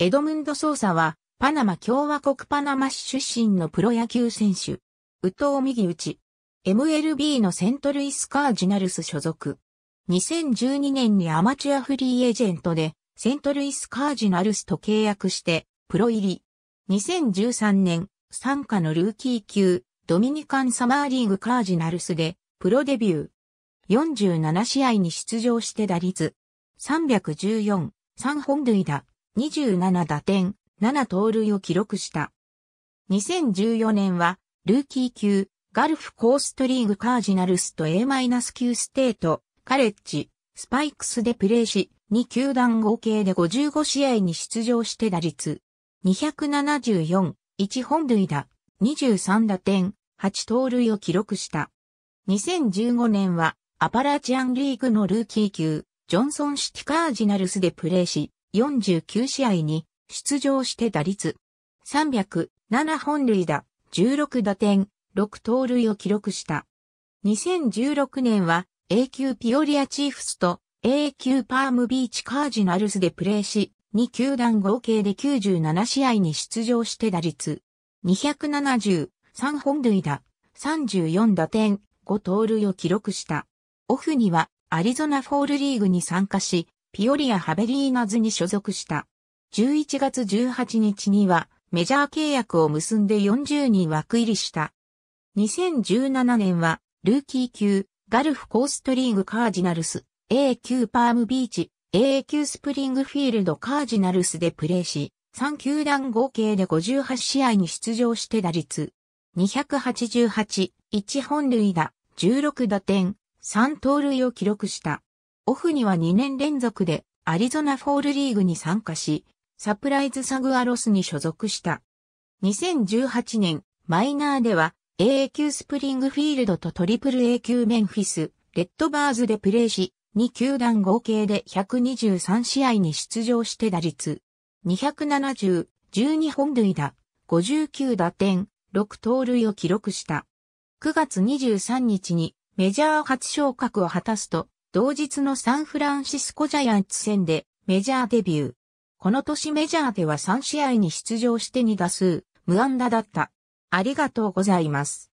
エドムンド・ソーサは、パナマ共和国パナマ市出身のプロ野球選手。ウトウ右打ち。MLB のセントルイス・カージナルス所属。2012年にアマチュアフリーエージェントで、セントルイス・カージナルスと契約して、プロ入り。2013年、参加のルーキー級、ドミニカンサマーリーグ・カージナルスで、プロデビュー。47試合に出場して打率。314、3本塁打。27打点、7盗塁を記録した。2014年は、ルーキー級、ガルフコーストリーグカージナルスと A-9 ステート、カレッジ、スパイクスでプレーし、2球団合計で55試合に出場して打率、274、1本塁打、23打点、8盗塁を記録した。2015年は、アパラチアンリーグのルーキー級、ジョンソンシティカージナルスでプレーし、49試合に出場して打率307本塁打、16打点、6盗塁を記録した。2016年は A 級ピオリアチーフスと A 級パームビーチカージナルスでプレーし、2球団合計で97試合に出場して打率273本塁打、34打点、5盗塁を記録した。オフにはアリゾナフォールリーグに参加し、ピオリア・ハベリーナズに所属した。11月18日にはメジャー契約を結んで40人枠入りした。2017年はルーキー級ガルフコーストリーグカージナルス A 級パームビーチ A 級スプリングフィールドカージナルスでプレーし3球団合計で58試合に出場して打率288、1本塁打、16打点、3盗塁を記録した。オフには2年連続でアリゾナフォールリーグに参加し、サプライズサグアロスに所属した。2018年、マイナーでは AA 級スプリングフィールドとトリプル A 級メンフィス、レッドバーズでプレーし、2球団合計で123試合に出場して打率。270、12本塁打、59打点、6盗塁を記録した。9月23日にメジャー初昇格を果たすと、同日のサンフランシスコジャイアンツ戦でメジャーデビュー。この年メジャーでは3試合に出場して2打数、無安打だった。ありがとうございます。